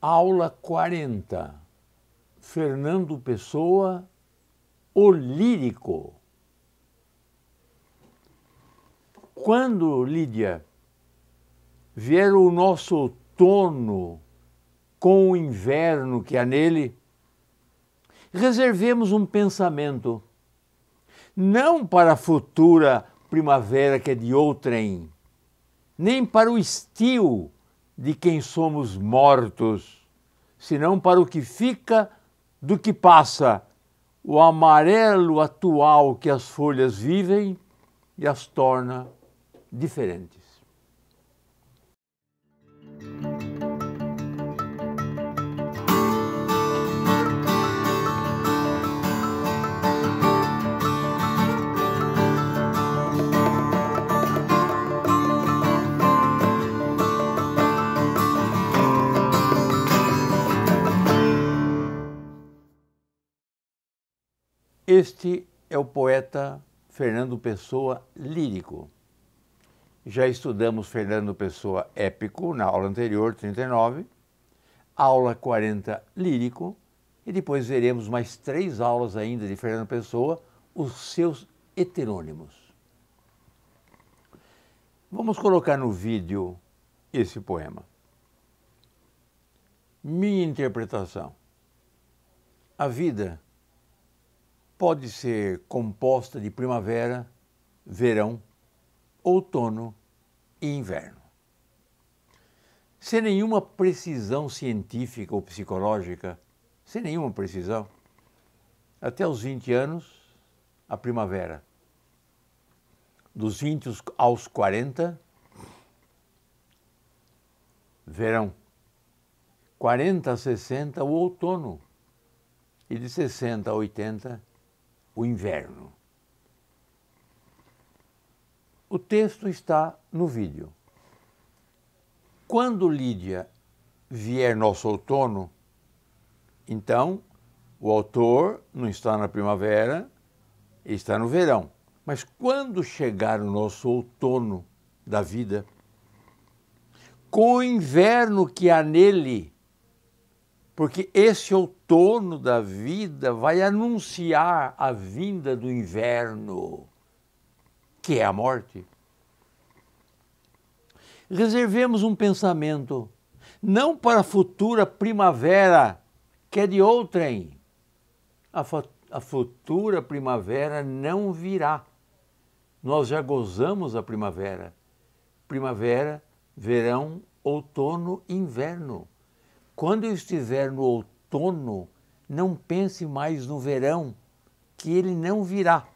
Aula 40. Fernando Pessoa, o lírico. Quando, Lídia, vier o nosso outono com o inverno que há nele, reservemos um pensamento, não para a futura primavera que é de outrem, nem para o estio de quem somos mortos, senão para o que fica do que passa, o amarelo atual que as folhas vivem e as torna diferentes. Este é o poeta Fernando Pessoa lírico. Já estudamos Fernando Pessoa épico na aula anterior, 39, aula 40 lírico, e depois veremos mais três aulas ainda de Fernando Pessoa, os seus heterônimos. Vamos colocar no vídeo esse poema. Minha interpretação. A vida pode ser composta de primavera, verão, outono e inverno. Sem nenhuma precisão científica ou psicológica, sem nenhuma precisão, até os 20 anos, a primavera. Dos 20 aos 40, verão. 40 a 60, o outono. E de 60 a 80, o inverno. O texto está no vídeo. Quando Lídia vier nosso outono, então o autor não está na primavera, está no verão. Mas quando chegar o nosso outono da vida, com o inverno que há nele, porque esse outono da vida vai anunciar a vinda do inverno, que é a morte. Reservemos um pensamento, não para a futura primavera, que é de outrem. A, a futura primavera não virá. Nós já gozamos a primavera. Primavera, verão, outono, inverno. Quando eu estiver no outono, não pense mais no verão, que ele não virá.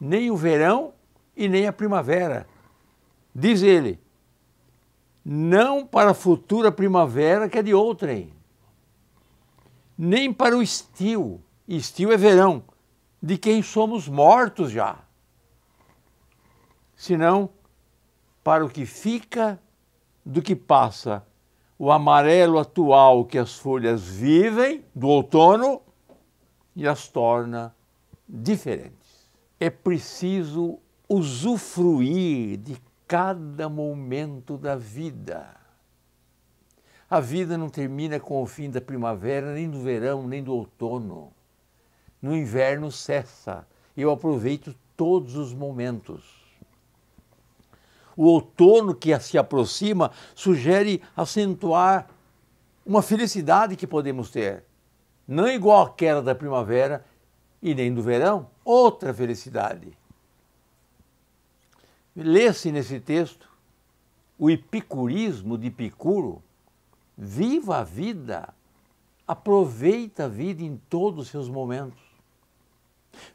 Nem o verão e nem a primavera. Diz ele, não para a futura primavera, que é de outrem, nem para o estio, estio é verão, de quem somos mortos já, senão para o que fica do que passa o amarelo atual que as folhas vivem do outono e as torna diferentes. É preciso usufruir de cada momento da vida. A vida não termina com o fim da primavera, nem do verão, nem do outono. No inverno cessa. Eu aproveito todos os momentos o outono que se aproxima sugere acentuar uma felicidade que podemos ter, não igual àquela da primavera e nem do verão, outra felicidade. Lê-se nesse texto o epicurismo de Epicuro, viva a vida, aproveita a vida em todos os seus momentos.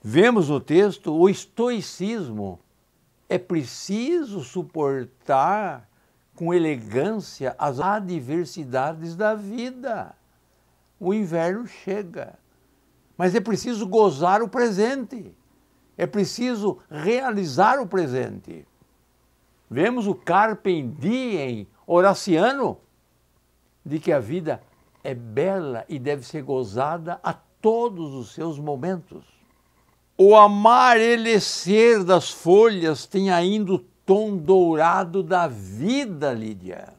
Vemos no texto o estoicismo é preciso suportar com elegância as adversidades da vida. O inverno chega, mas é preciso gozar o presente, é preciso realizar o presente. Vemos o Carpe Diem Horaciano de que a vida é bela e deve ser gozada a todos os seus momentos. O amarelecer das folhas tem ainda o tom dourado da vida, Lídia.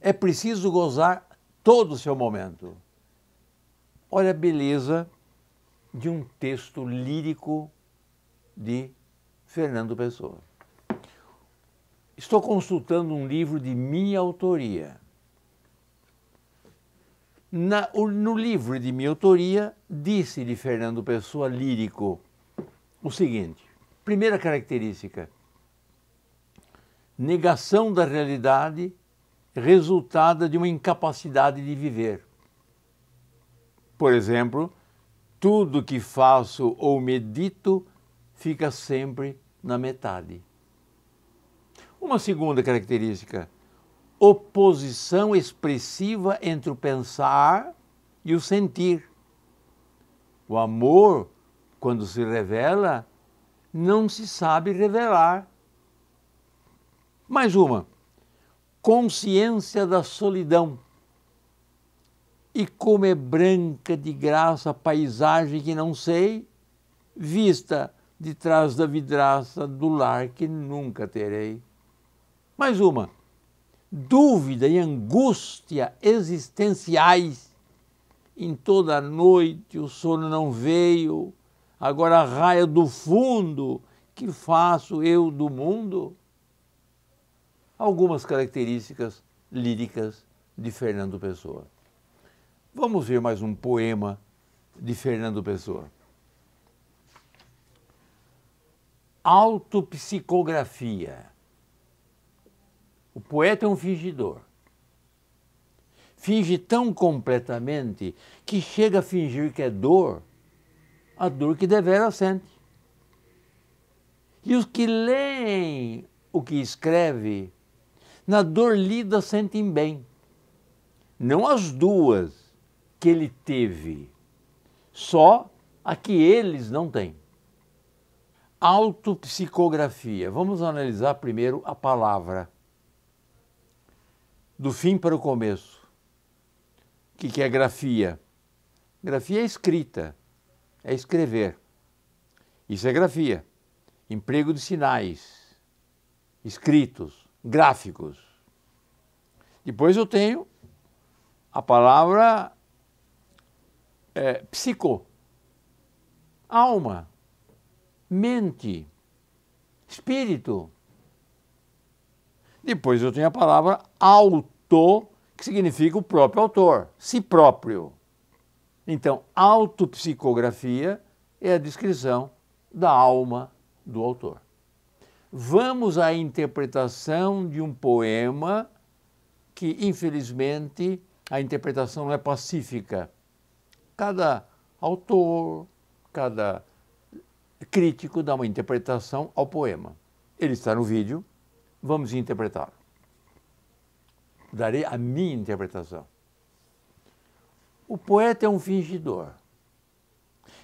É preciso gozar todo o seu momento. Olha a beleza de um texto lírico de Fernando Pessoa. Estou consultando um livro de minha autoria. Na, no livro de minha autoria, disse-lhe Fernando Pessoa, lírico, o seguinte: primeira característica, negação da realidade resultada de uma incapacidade de viver. Por exemplo, tudo que faço ou medito fica sempre na metade. Uma segunda característica, oposição expressiva entre o pensar e o sentir. O amor, quando se revela, não se sabe revelar. Mais uma. Consciência da solidão. E como é branca de graça a paisagem que não sei, vista de trás da vidraça do lar que nunca terei. Mais uma dúvida e angústia existenciais. Em toda a noite o sono não veio, agora a raia do fundo, que faço eu do mundo? Algumas características líricas de Fernando Pessoa. Vamos ver mais um poema de Fernando Pessoa. Autopsicografia o poeta é um fingidor. Finge tão completamente que chega a fingir que é dor, a dor que devera sente. E os que leem o que escreve, na dor lida sentem bem. Não as duas que ele teve, só a que eles não têm. Autopsicografia. Vamos analisar primeiro a palavra do fim para o começo. O que, é grafia? Grafia é escrita, é escrever. Isso é grafia. Emprego de sinais, escritos, gráficos. Depois eu tenho a palavra é, psico, alma, mente, espírito. Depois eu tenho a palavra auto, que significa o próprio autor, si próprio. Então, autopsicografia é a descrição da alma do autor. Vamos à interpretação de um poema que, infelizmente, a interpretação não é pacífica. Cada autor, cada crítico dá uma interpretação ao poema. Ele está no vídeo, vamos interpretar. Darei a minha interpretação. O poeta é um fingidor.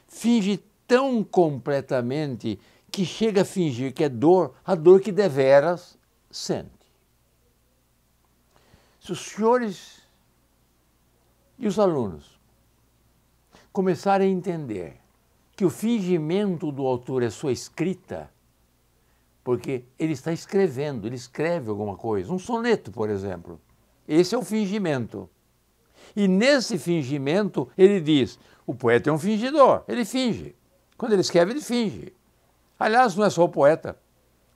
Finge tão completamente que chega a fingir que é dor, a dor que deveras sente. Se os senhores e os alunos começarem a entender que o fingimento do autor é sua escrita, porque ele está escrevendo, ele escreve alguma coisa, um soneto, por exemplo. Esse é o fingimento. E nesse fingimento, ele diz: o poeta é um fingidor, ele finge. Quando ele escreve, ele finge. Aliás, não é só o poeta.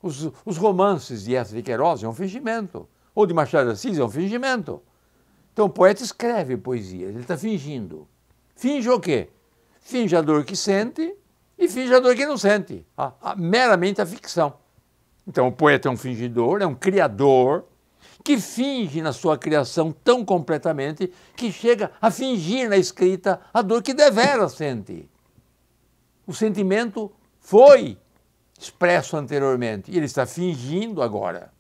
Os, os romances de Essa de Queiroz é um fingimento. Ou de Machado de Assis é um fingimento. Então o poeta escreve poesia, ele está fingindo. Finge o quê? Finge a dor que sente e finge a dor que não sente. A, a, meramente a ficção. Então, o poeta é um fingidor, é um criador que finge na sua criação tão completamente que chega a fingir na escrita a dor que devera sente. O sentimento foi expresso anteriormente e ele está fingindo agora.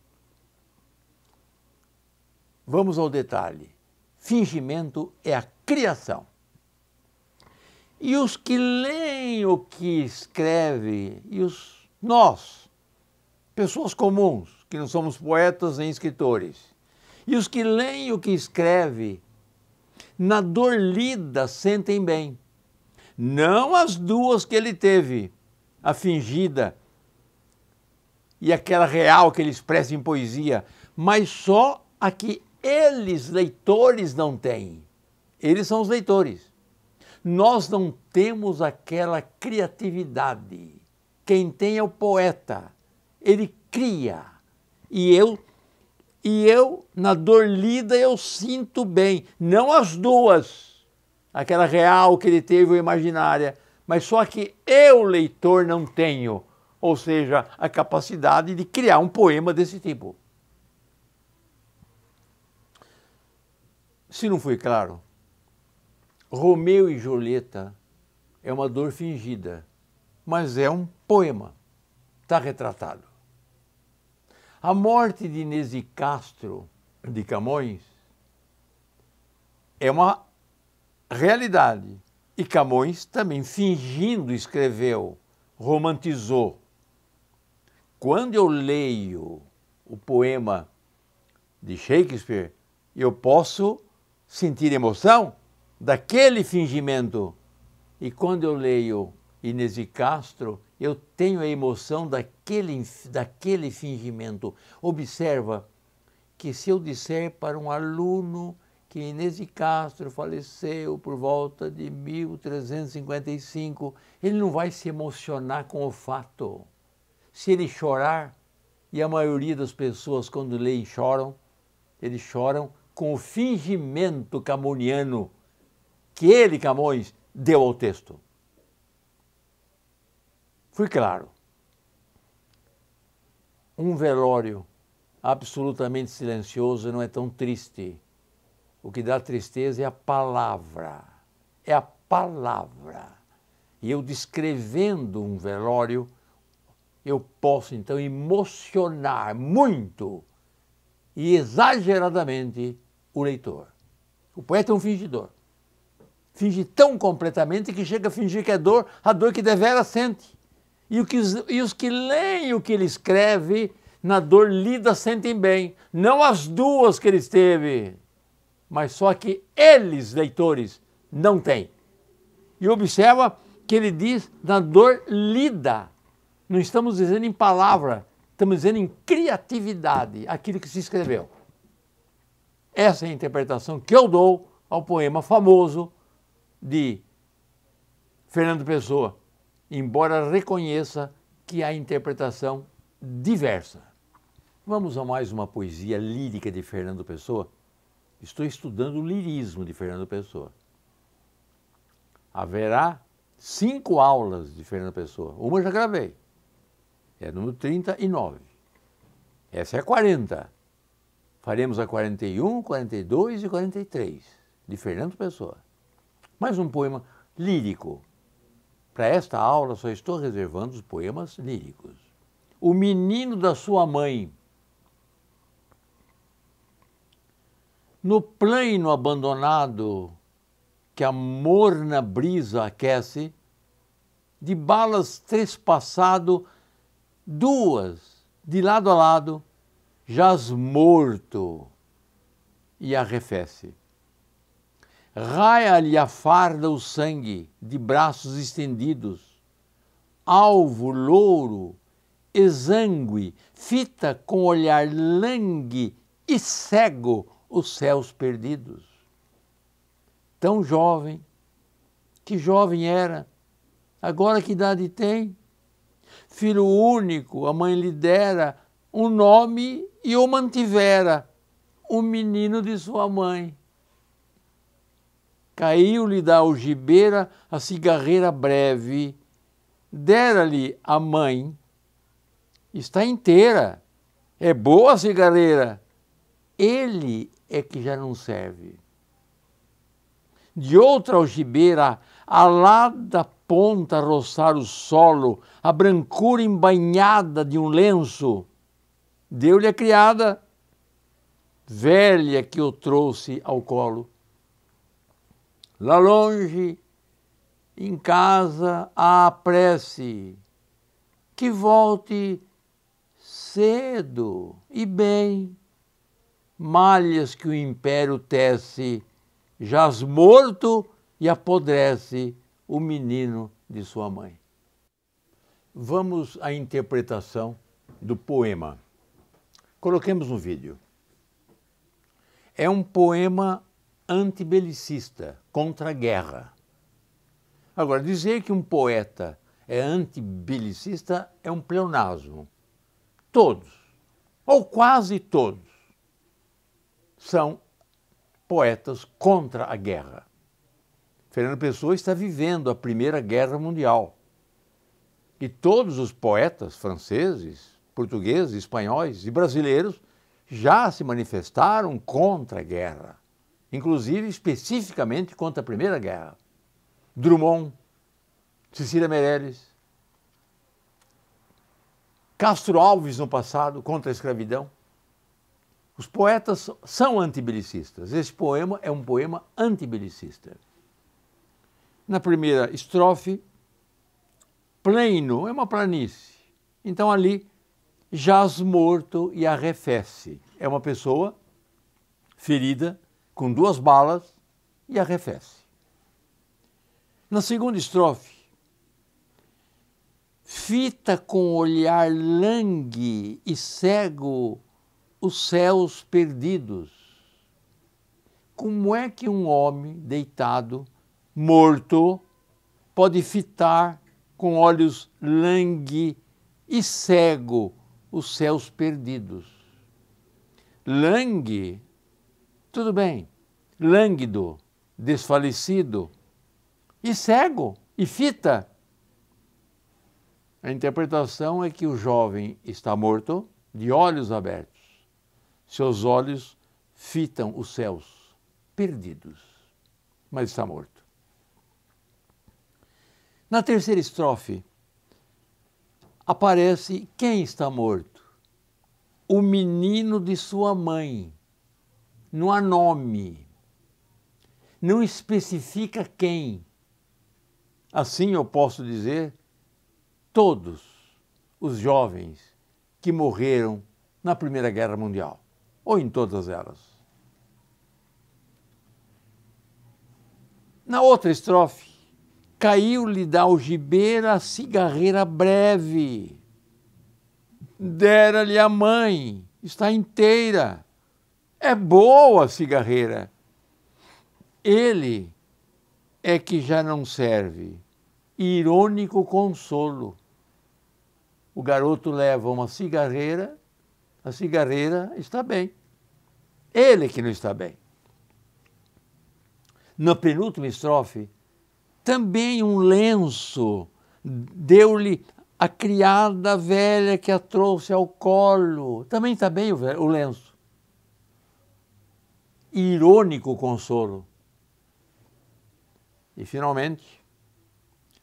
Vamos ao detalhe. Fingimento é a criação. E os que leem o que escreve, e os nós, pessoas comuns, que não somos poetas nem escritores. E os que leem o que escreve, na dor lida sentem bem. Não as duas que ele teve, a fingida e aquela real que ele expressa em poesia, mas só a que eles, leitores, não têm. Eles são os leitores. Nós não temos aquela criatividade. Quem tem é o poeta ele cria. E eu e eu na dor lida eu sinto bem, não as duas, aquela real que ele teve ou imaginária, mas só que eu leitor não tenho, ou seja, a capacidade de criar um poema desse tipo. Se não foi claro, Romeu e Julieta é uma dor fingida, mas é um poema. Está retratado. A morte de Inês de Castro de Camões é uma realidade. E Camões também, fingindo, escreveu, romantizou. Quando eu leio o poema de Shakespeare, eu posso sentir emoção daquele fingimento. E quando eu leio Inês de Castro, eu tenho a emoção daquele daquele, daquele fingimento. Observa que se eu disser para um aluno que Inês de Castro faleceu por volta de 1355, ele não vai se emocionar com o fato. Se ele chorar, e a maioria das pessoas quando leem choram, eles choram com o fingimento camoniano que ele, Camões, deu ao texto. Fui claro. Um velório absolutamente silencioso não é tão triste. O que dá tristeza é a palavra. É a palavra. E eu descrevendo um velório, eu posso então emocionar muito e exageradamente o leitor. O poeta é um fingidor. Finge tão completamente que chega a fingir que é dor, a dor que devera sente. E, o que os, e os que leem o que ele escreve, na dor lida sentem bem. Não as duas que ele teve, mas só que eles, leitores, não têm. E observa que ele diz na dor lida. Não estamos dizendo em palavra, estamos dizendo em criatividade, aquilo que se escreveu. Essa é a interpretação que eu dou ao poema famoso de Fernando Pessoa, embora reconheça que há interpretação diversa. Vamos a mais uma poesia lírica de Fernando Pessoa? Estou estudando o lirismo de Fernando Pessoa. Haverá cinco aulas de Fernando Pessoa. Uma já gravei. É número 39. Essa é a 40. Faremos a 41, 42 e 43 de Fernando Pessoa. Mais um poema lírico para esta aula, só estou reservando os poemas líricos. O Menino da Sua Mãe. No plano abandonado que a morna brisa aquece, de balas trespassado, duas, de lado a lado, jaz morto e arrefece raia-lhe a farda o sangue de braços estendidos. Alvo, louro, exangue, fita com olhar langue e cego os céus perdidos. Tão jovem, que jovem era, agora que idade tem? Filho único, a mãe lhe dera um nome e o mantivera, o menino de sua mãe. Caiu-lhe da algibeira a cigarreira breve, dera-lhe a mãe. Está inteira, é boa a cigarreira. Ele é que já não serve. De outra algibeira, lada ponta roçar o solo, a brancura embainhada de um lenço. Deu-lhe a criada, velha que o trouxe ao colo. Lá longe, em casa, há prece, que volte cedo e bem. Malhas que o império tece, jaz morto e apodrece o menino de sua mãe. Vamos à interpretação do poema. Coloquemos um vídeo. É um poema antibelicista, contra a guerra. Agora, dizer que um poeta é antibelicista é um pleonasmo. Todos, ou quase todos, são poetas contra a guerra. Fernando Pessoa está vivendo a Primeira Guerra Mundial. E todos os poetas franceses, portugueses, espanhóis e brasileiros já se manifestaram contra a guerra inclusive especificamente contra a Primeira Guerra. Drummond, Cecília Meirelles, Castro Alves no passado contra a escravidão. Os poetas são antibelicistas. Esse poema é um poema antibelicista. Na primeira estrofe, pleno é uma planície. Então ali jaz morto e arrefece. É uma pessoa ferida com duas balas e arrefece. Na segunda estrofe, fita com olhar langue e cego os céus perdidos. Como é que um homem deitado, morto, pode fitar com olhos langue e cego os céus perdidos? Langue tudo bem, lânguido, desfalecido e cego e fita. A interpretação é que o jovem está morto de olhos abertos. Seus olhos fitam os céus, perdidos, mas está morto. Na terceira estrofe, aparece quem está morto? O menino de sua mãe não há nome, não especifica quem. Assim eu posso dizer todos os jovens que morreram na Primeira Guerra Mundial, ou em todas elas. Na outra estrofe, caiu-lhe da algibeira a cigarreira breve, dera-lhe a mãe, está inteira é boa a cigarreira. Ele é que já não serve. Irônico consolo. O garoto leva uma cigarreira, a cigarreira está bem. Ele é que não está bem. Na penúltima estrofe, também um lenço deu-lhe a criada velha que a trouxe ao colo. Também está bem o lenço irônico consolo. E finalmente,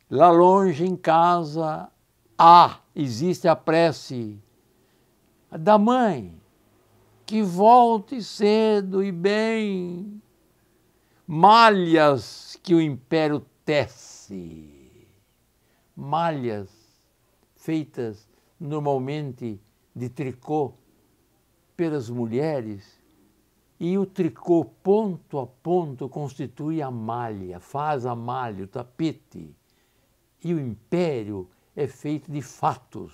lá longe em casa há, existe a prece da mãe que volte cedo e bem, malhas que o império tece, malhas feitas normalmente de tricô pelas mulheres e o tricô, ponto a ponto, constitui a malha, faz a malha, o tapete. E o império é feito de fatos,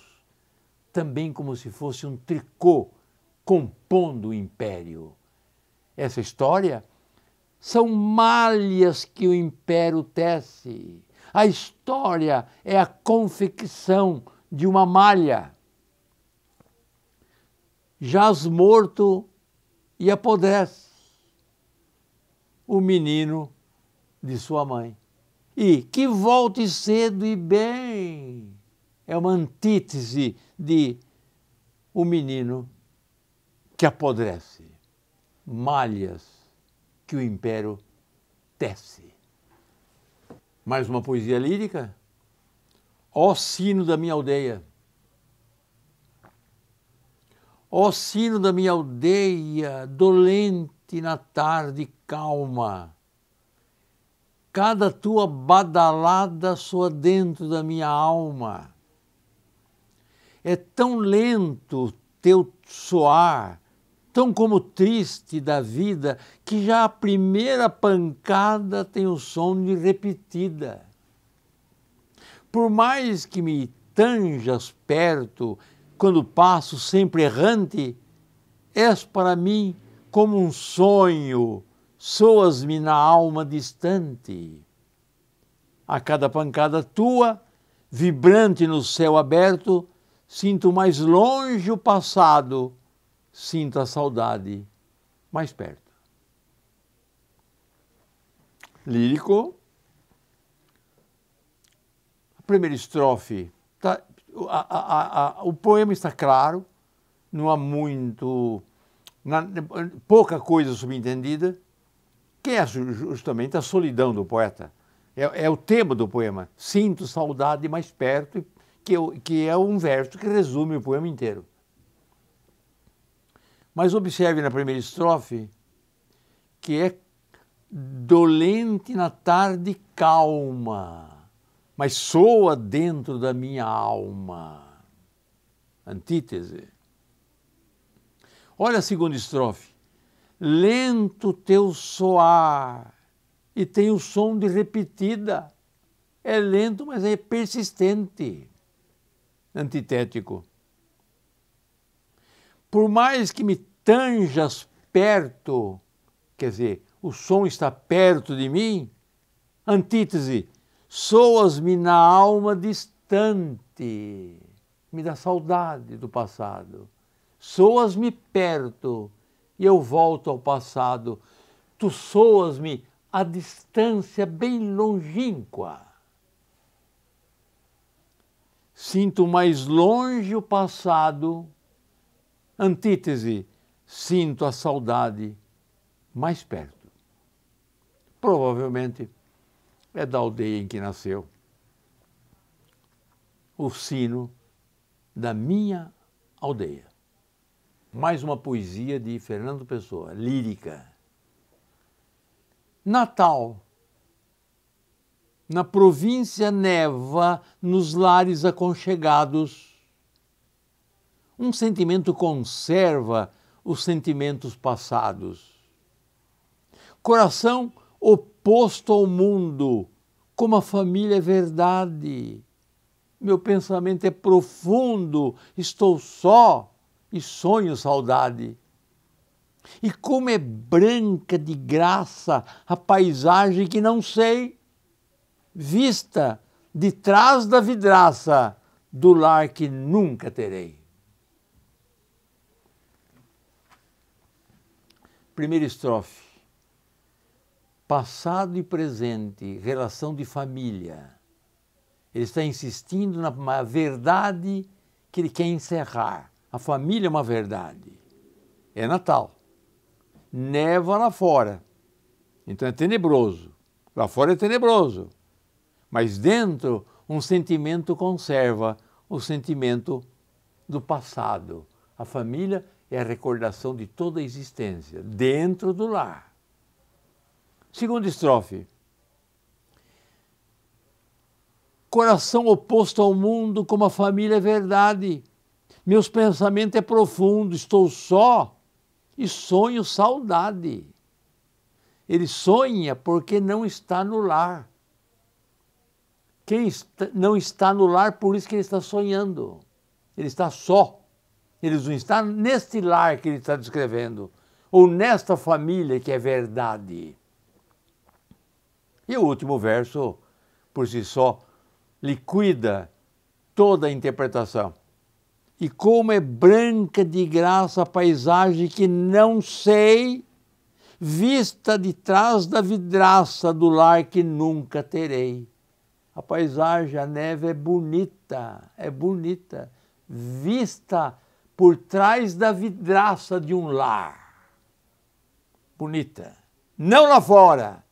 também como se fosse um tricô compondo o império. Essa história são malhas que o império tece. A história é a confecção de uma malha. Jaz morto e apodrece o menino de sua mãe. E que volte cedo e bem é uma antítese de o menino que apodrece, malhas que o império tece. Mais uma poesia lírica? Ó sino da minha aldeia! Ó sino da minha aldeia, dolente na tarde calma. Cada tua badalada soa dentro da minha alma. É tão lento teu soar, tão como triste da vida, que já a primeira pancada tem o som de repetida. Por mais que me tanjas perto quando passo sempre errante, és para mim como um sonho, soas-me na alma distante. A cada pancada tua, vibrante no céu aberto, sinto mais longe o passado, sinto a saudade mais perto. Lírico. A primeira estrofe está a, a, o poema está claro, não há muito, na, pouca coisa subentendida, que é justamente a solidão do poeta. É, é o tema do poema. Sinto saudade mais perto, que, eu, que é um verso que resume o poema inteiro. Mas observe na primeira estrofe que é dolente na tarde calma mas soa dentro da minha alma. Antítese. Olha a segunda estrofe. Lento teu soar e tem o som de repetida. É lento, mas é persistente. Antitético. Por mais que me tanjas perto, quer dizer, o som está perto de mim, antítese, soas-me na alma distante, me dá saudade do passado. Soas-me perto e eu volto ao passado. Tu soas-me a distância bem longínqua. Sinto mais longe o passado. Antítese, sinto a saudade mais perto. Provavelmente é da aldeia em que nasceu. O sino da minha aldeia. Mais uma poesia de Fernando Pessoa, lírica. Natal. Na província neva nos lares aconchegados. Um sentimento conserva os sentimentos passados. Coração oprimido posto ao mundo como a família é verdade. Meu pensamento é profundo, estou só e sonho saudade. E como é branca de graça a paisagem que não sei, vista de trás da vidraça do lar que nunca terei. Primeira estrofe. Passado e presente, relação de família. Ele está insistindo na verdade que ele quer encerrar. A família é uma verdade. É Natal. Neva lá fora. Então é tenebroso. Lá fora é tenebroso. Mas dentro, um sentimento conserva o sentimento do passado. A família é a recordação de toda a existência, dentro do lar. Segunda estrofe. Coração oposto ao mundo, como a família é verdade. Meus pensamentos é profundo, estou só e sonho saudade. Ele sonha porque não está no lar. Quem não está no lar, por isso que ele está sonhando. Ele está só. Ele não está neste lar que ele está descrevendo, ou nesta família que é verdade. E o último verso, por si só, liquida toda a interpretação. E como é branca de graça a paisagem que não sei, vista de trás da vidraça do lar que nunca terei. A paisagem, a neve é bonita, é bonita, vista por trás da vidraça de um lar. Bonita. Não lá fora,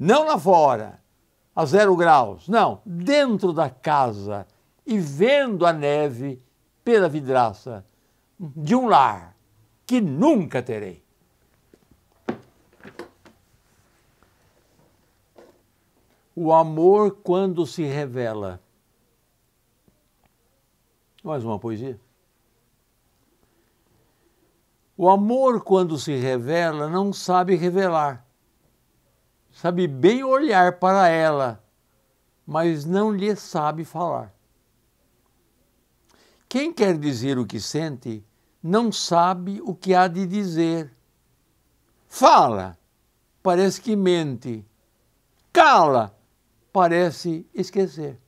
não lá fora, a zero graus, não, dentro da casa e vendo a neve pela vidraça de um lar que nunca terei. O amor quando se revela. Mais uma poesia. O amor, quando se revela, não sabe revelar sabe bem olhar para ela, mas não lhe sabe falar. Quem quer dizer o que sente não sabe o que há de dizer. Fala, parece que mente. Cala, parece esquecer.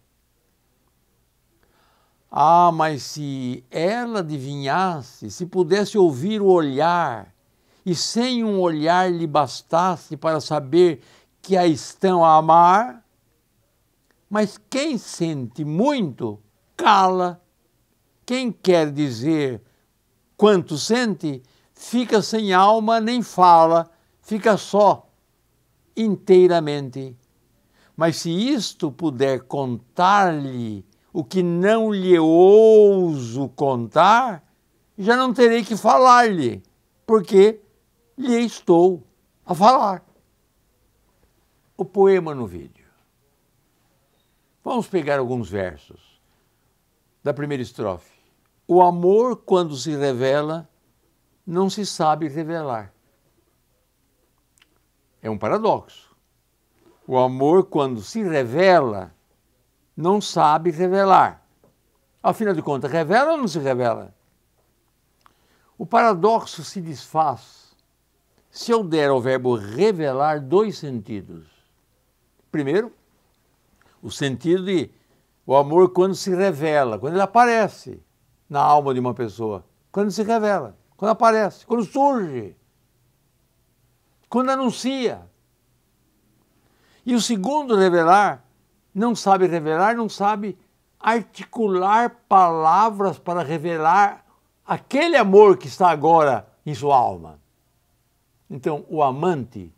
Ah, mas se ela adivinhasse, se pudesse ouvir o olhar, e sem um olhar lhe bastasse para saber que a estão a amar, mas quem sente muito, cala. Quem quer dizer quanto sente, fica sem alma nem fala, fica só, inteiramente. Mas se isto puder contar-lhe o que não lhe ouso contar, já não terei que falar-lhe, porque lhe estou a falar o poema no vídeo. Vamos pegar alguns versos da primeira estrofe. O amor, quando se revela, não se sabe revelar. É um paradoxo. O amor, quando se revela, não sabe revelar. Afinal de contas, revela ou não se revela? O paradoxo se desfaz se eu der ao verbo revelar dois sentidos. Primeiro, o sentido de o amor quando se revela, quando ele aparece na alma de uma pessoa, quando se revela, quando aparece, quando surge, quando anuncia. E o segundo revelar, não sabe revelar, não sabe articular palavras para revelar aquele amor que está agora em sua alma. Então, o amante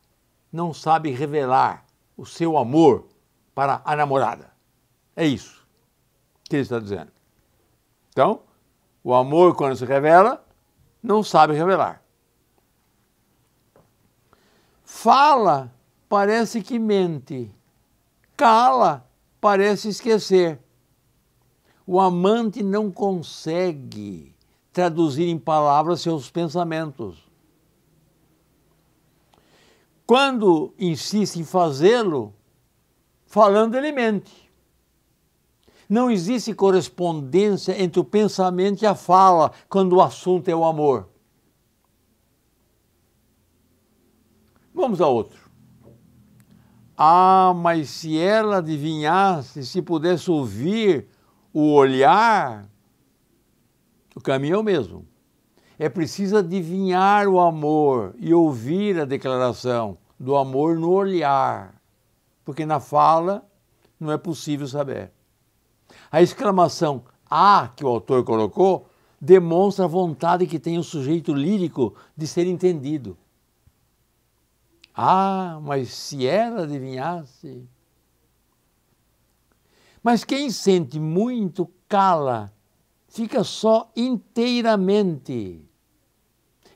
não sabe revelar o seu amor para a namorada. É isso que ele está dizendo. Então, o amor, quando se revela, não sabe revelar. Fala, parece que mente. Cala, parece esquecer. O amante não consegue traduzir em palavras seus pensamentos. Quando insiste em fazê-lo, falando ele mente. Não existe correspondência entre o pensamento e a fala quando o assunto é o amor. Vamos a outro. Ah, mas se ela adivinhasse, se pudesse ouvir o olhar, o caminho é o mesmo. É preciso adivinhar o amor e ouvir a declaração do amor no olhar, porque na fala não é possível saber. A exclamação ah que o autor colocou demonstra a vontade que tem o sujeito lírico de ser entendido. Ah, mas se ela adivinhasse. Mas quem sente muito cala, fica só inteiramente.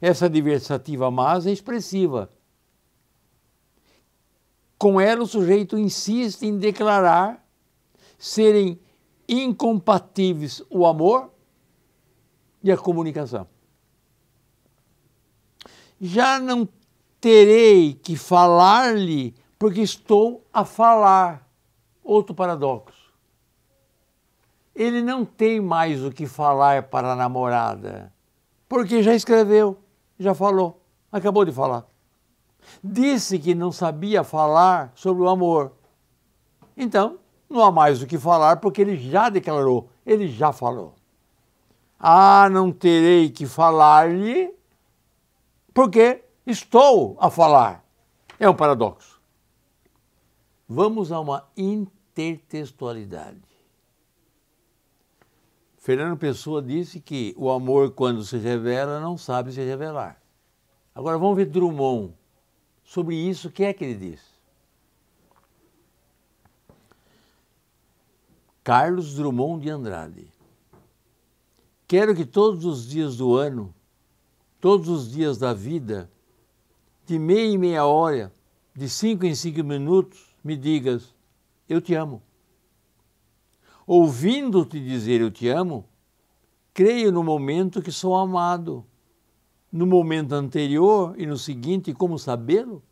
Essa diversativa mas é expressiva. Com ela, o sujeito insiste em declarar serem incompatíveis o amor e a comunicação. Já não terei que falar-lhe, porque estou a falar. Outro paradoxo. Ele não tem mais o que falar para a namorada, porque já escreveu já falou, acabou de falar. Disse que não sabia falar sobre o amor. Então, não há mais o que falar porque ele já declarou, ele já falou. Ah, não terei que falar-lhe porque estou a falar. É um paradoxo. Vamos a uma intertextualidade. Fernando Pessoa disse que o amor, quando se revela, não sabe se revelar. Agora vamos ver Drummond. Sobre isso, o que é que ele diz? Carlos Drummond de Andrade. Quero que todos os dias do ano, todos os dias da vida, de meia em meia hora, de cinco em cinco minutos, me digas: Eu te amo ouvindo-te dizer eu te amo, creio no momento que sou amado. No momento anterior e no seguinte, como sabê-lo?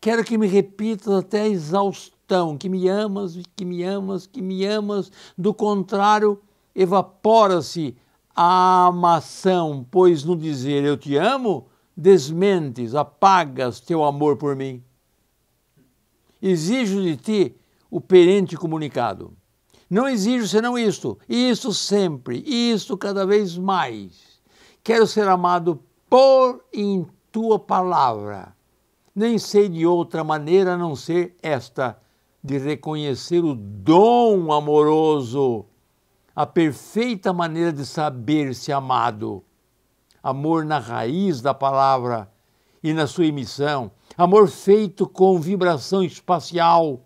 Quero que me repitas até a exaustão que me amas, que me amas, que me amas. Do contrário, evapora-se a amação, pois no dizer eu te amo, desmentes, apagas teu amor por mim. Exijo de ti o perente comunicado. Não exijo senão isto, e isto sempre, e isto cada vez mais. Quero ser amado por em tua palavra. Nem sei de outra maneira a não ser esta, de reconhecer o dom amoroso, a perfeita maneira de saber-se amado. Amor na raiz da palavra e na sua emissão, amor feito com vibração espacial.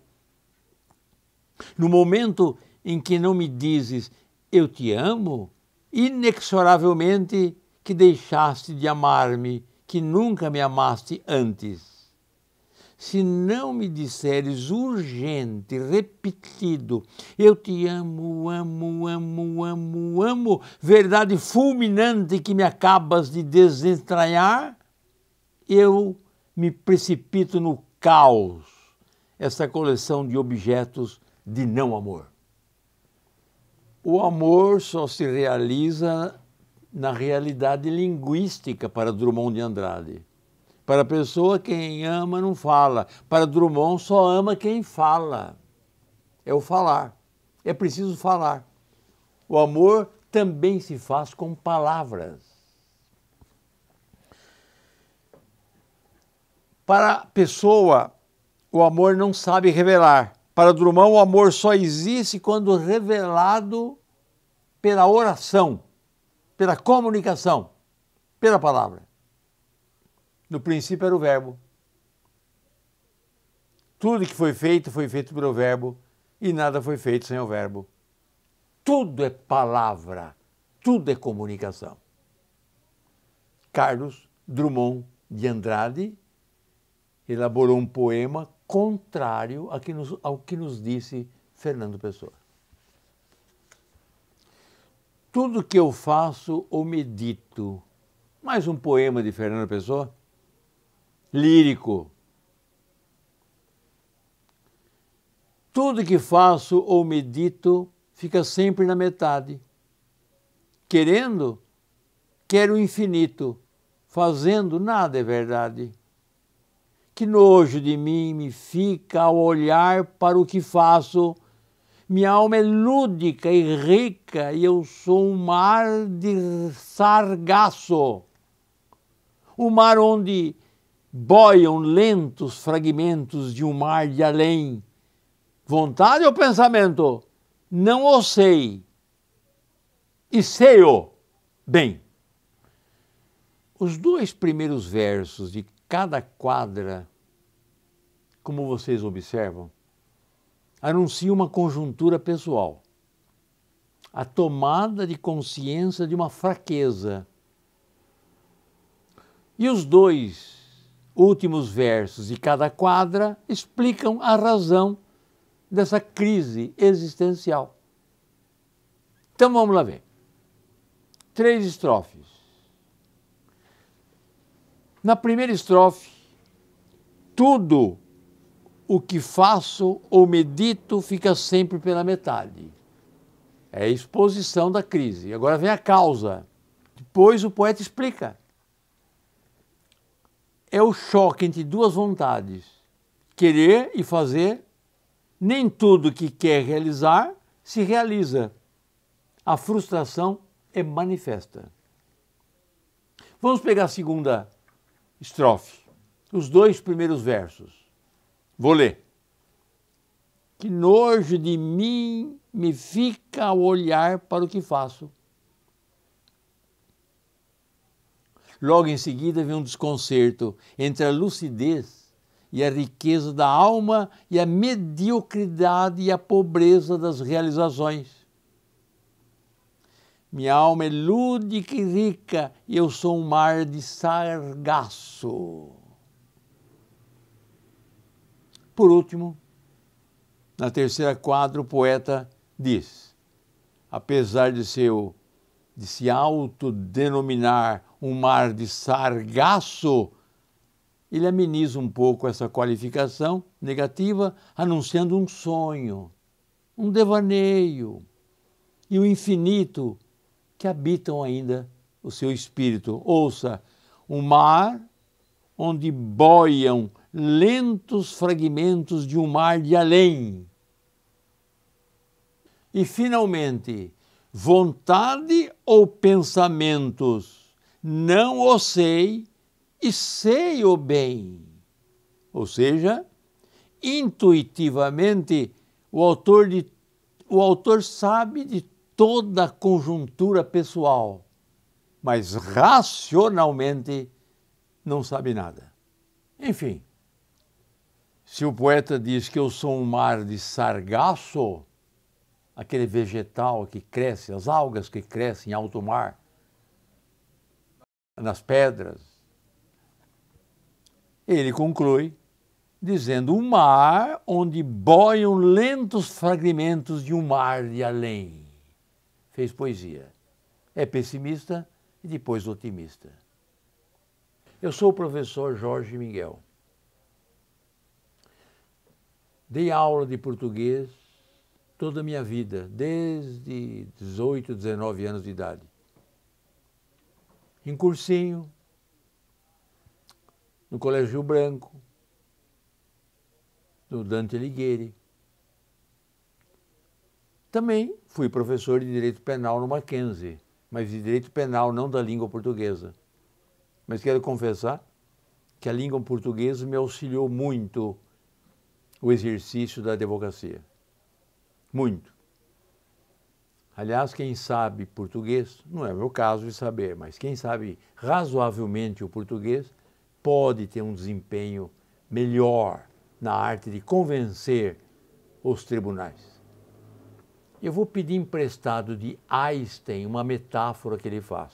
No momento em que não me dizes eu te amo, inexoravelmente que deixaste de amar-me, que nunca me amaste antes. Se não me disseres urgente, repetido, eu te amo, amo, amo, amo, amo, verdade fulminante que me acabas de desentranhar, eu me precipito no caos, essa coleção de objetos de não amor. O amor só se realiza na realidade linguística para Drummond de Andrade. Para a pessoa, quem ama não fala. Para Drummond, só ama quem fala. É o falar. É preciso falar. O amor também se faz com palavras. Para a pessoa, o amor não sabe revelar. Para Drummond, o amor só existe quando revelado pela oração, pela comunicação, pela palavra. No princípio era o Verbo. Tudo que foi feito foi feito pelo Verbo e nada foi feito sem o Verbo. Tudo é palavra, tudo é comunicação. Carlos Drummond de Andrade elaborou um poema contrário ao que nos, ao que nos disse Fernando Pessoa. Tudo que eu faço ou medito. Mais um poema de Fernando Pessoa. Lírico. Tudo que faço ou medito fica sempre na metade. Querendo, quero o infinito. Fazendo, nada é verdade. Que nojo de mim me fica ao olhar para o que faço minha alma é lúdica e rica e eu sou um mar de sargaço. Um mar onde boiam lentos fragmentos de um mar de além. Vontade ou pensamento? Não o sei. E sei-o bem. Os dois primeiros versos de cada quadra, como vocês observam, anuncia uma conjuntura pessoal, a tomada de consciência de uma fraqueza. E os dois últimos versos de cada quadra explicam a razão dessa crise existencial. Então vamos lá ver. Três estrofes. Na primeira estrofe, tudo o que faço ou medito fica sempre pela metade. É a exposição da crise. Agora vem a causa. Depois o poeta explica. É o choque entre duas vontades: querer e fazer. Nem tudo que quer realizar se realiza. A frustração é manifesta. Vamos pegar a segunda estrofe, os dois primeiros versos. Vou ler. Que nojo de mim me fica ao olhar para o que faço. Logo em seguida vem um desconcerto entre a lucidez e a riqueza da alma e a mediocridade e a pobreza das realizações. Minha alma é lúdica e rica e eu sou um mar de sargaço. Por último, na terceira quadra, o poeta diz: apesar de, seu, de se autodenominar um mar de sargaço, ele ameniza um pouco essa qualificação negativa, anunciando um sonho, um devaneio e o infinito que habitam ainda o seu espírito. Ouça, um mar onde boiam lentos fragmentos de um mar de além. E, finalmente, vontade ou pensamentos? Não o sei e sei o bem. Ou seja, intuitivamente, o autor, de, o autor sabe de toda a conjuntura pessoal, mas racionalmente não sabe nada. Enfim, se o poeta diz que eu sou um mar de sargaço, aquele vegetal que cresce, as algas que crescem em alto mar, nas pedras, ele conclui dizendo: um mar onde boiam lentos fragmentos de um mar de além. Fez poesia. É pessimista e depois otimista. Eu sou o professor Jorge Miguel. Dei aula de português toda a minha vida, desde 18, 19 anos de idade. Em cursinho, no Colégio Branco, no Dante Alighieri. Também fui professor de direito penal no Mackenzie, mas de direito penal não da língua portuguesa. Mas quero confessar que a língua portuguesa me auxiliou muito o exercício da advocacia. Muito. Aliás, quem sabe português, não é meu caso de saber, mas quem sabe razoavelmente o português pode ter um desempenho melhor na arte de convencer os tribunais. Eu vou pedir emprestado de Einstein uma metáfora que ele faz.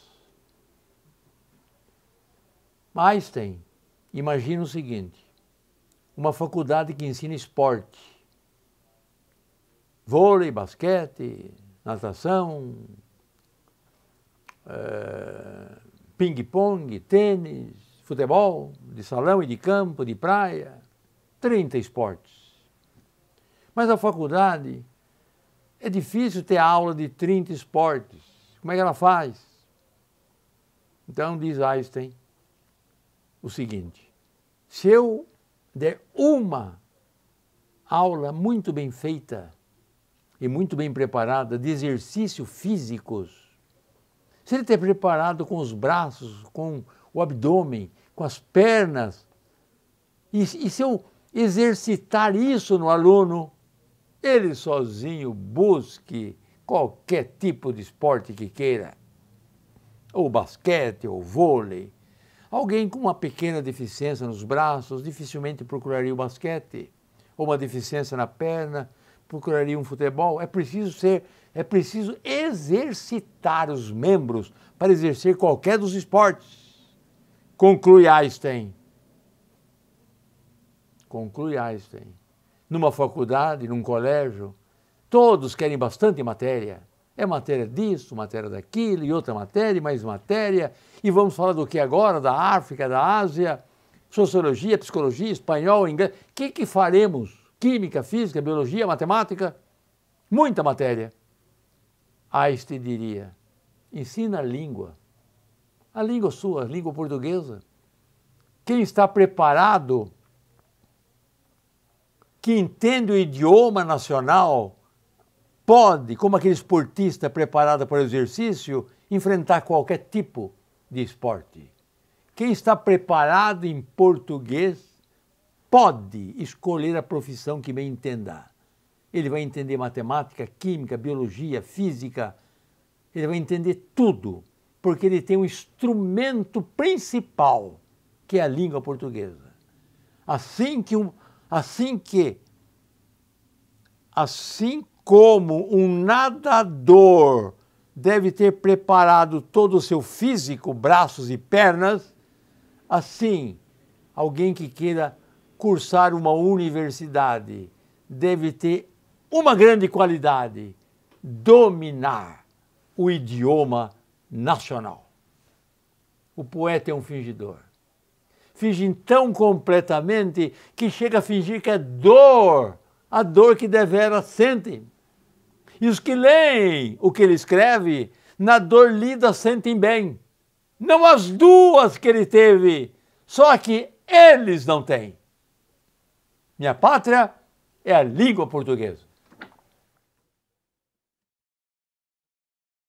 Einstein imagina o seguinte: uma faculdade que ensina esporte. Vôlei, basquete, natação, é, ping-pong, tênis, futebol, de salão e de campo, de praia, 30 esportes. Mas a faculdade é difícil ter aula de 30 esportes. Como é que ela faz? Então diz Einstein o seguinte: se eu de uma aula muito bem feita e muito bem preparada de exercícios físicos, se ele ter preparado com os braços, com o abdômen, com as pernas, e, e se eu exercitar isso no aluno, ele sozinho busque qualquer tipo de esporte que queira, ou basquete, ou vôlei, Alguém com uma pequena deficiência nos braços dificilmente procuraria o basquete, ou uma deficiência na perna procuraria um futebol. É preciso ser, é preciso exercitar os membros para exercer qualquer dos esportes. Conclui Einstein. Conclui Einstein. Numa faculdade, num colégio, todos querem bastante matéria é matéria disso, matéria daquilo, e outra matéria, e mais matéria. E vamos falar do que agora? Da África, da Ásia, sociologia, psicologia, espanhol, inglês. O que, que faremos? Química, física, biologia, matemática? Muita matéria. Einstein diria: ensina a língua. A língua sua, a língua portuguesa. Quem está preparado, que entende o idioma nacional, pode, como aquele esportista preparado para o exercício, enfrentar qualquer tipo de esporte. Quem está preparado em português pode escolher a profissão que bem entenda. Ele vai entender matemática, química, biologia, física, ele vai entender tudo, porque ele tem um instrumento principal, que é a língua portuguesa. Assim que assim que assim como um nadador deve ter preparado todo o seu físico, braços e pernas, assim, alguém que queira cursar uma universidade deve ter uma grande qualidade: dominar o idioma nacional. O poeta é um fingidor. finge tão completamente que chega a fingir que é dor, a dor que devera sentem. E os que leem o que ele escreve, na dor lida sentem bem. Não as duas que ele teve, só que eles não têm. Minha pátria é a língua portuguesa.